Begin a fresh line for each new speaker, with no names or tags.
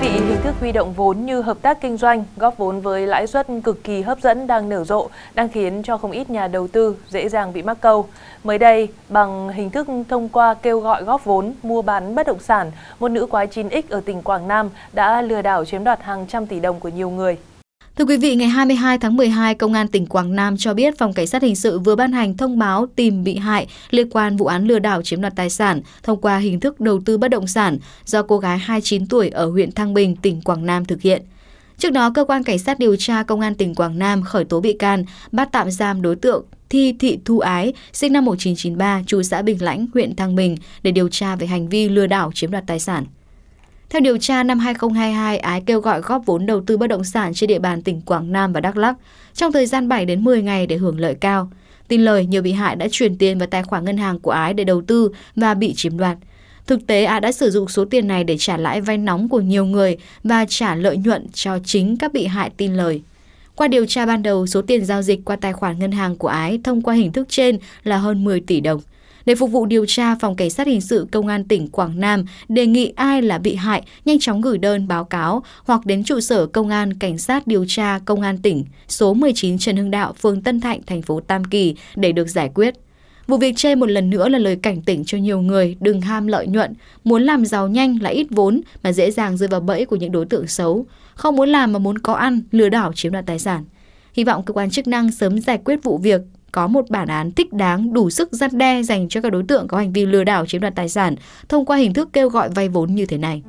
quý vị, hình thức huy động vốn như hợp tác kinh doanh, góp vốn với lãi suất cực kỳ hấp dẫn đang nở rộ, đang khiến cho không ít nhà đầu tư dễ dàng bị mắc câu. Mới đây, bằng hình thức thông qua kêu gọi góp vốn, mua bán bất động sản, một nữ quái 9X ở tỉnh Quảng Nam đã lừa đảo chiếm đoạt hàng trăm tỷ đồng của nhiều người.
Thưa quý vị, ngày 22 tháng 12, Công an tỉnh Quảng Nam cho biết Phòng Cảnh sát Hình sự vừa ban hành thông báo tìm bị hại liên quan vụ án lừa đảo chiếm đoạt tài sản thông qua hình thức đầu tư bất động sản do cô gái 29 tuổi ở huyện Thăng Bình, tỉnh Quảng Nam thực hiện. Trước đó, Cơ quan Cảnh sát điều tra Công an tỉnh Quảng Nam khởi tố bị can, bắt tạm giam đối tượng Thi Thị Thu Ái, sinh năm 1993, trú xã Bình Lãnh, huyện Thăng Bình, để điều tra về hành vi lừa đảo chiếm đoạt tài sản. Theo điều tra, năm 2022, Ái kêu gọi góp vốn đầu tư bất động sản trên địa bàn tỉnh Quảng Nam và Đắk Lắk trong thời gian 7 đến 10 ngày để hưởng lợi cao. Tin lời, nhiều bị hại đã chuyển tiền vào tài khoản ngân hàng của Ái để đầu tư và bị chiếm đoạt. Thực tế, Ái đã sử dụng số tiền này để trả lãi vay nóng của nhiều người và trả lợi nhuận cho chính các bị hại tin lời. Qua điều tra ban đầu, số tiền giao dịch qua tài khoản ngân hàng của Ái thông qua hình thức trên là hơn 10 tỷ đồng – để phục vụ điều tra, Phòng Cảnh sát Hình sự Công an tỉnh Quảng Nam đề nghị ai là bị hại nhanh chóng gửi đơn báo cáo hoặc đến trụ sở Công an Cảnh sát Điều tra Công an tỉnh số 19 Trần Hưng Đạo, phường Tân Thạnh, thành phố Tam Kỳ để được giải quyết. Vụ việc trên một lần nữa là lời cảnh tỉnh cho nhiều người đừng ham lợi nhuận, muốn làm giàu nhanh là ít vốn mà dễ dàng rơi vào bẫy của những đối tượng xấu, không muốn làm mà muốn có ăn, lừa đảo chiếm đoạt tài sản. Hy vọng cơ quan chức năng sớm giải quyết vụ việc có một bản án thích đáng đủ sức gian đe dành cho các đối tượng có hành vi lừa đảo chiếm đoạt tài sản thông qua hình thức kêu gọi vay vốn như thế này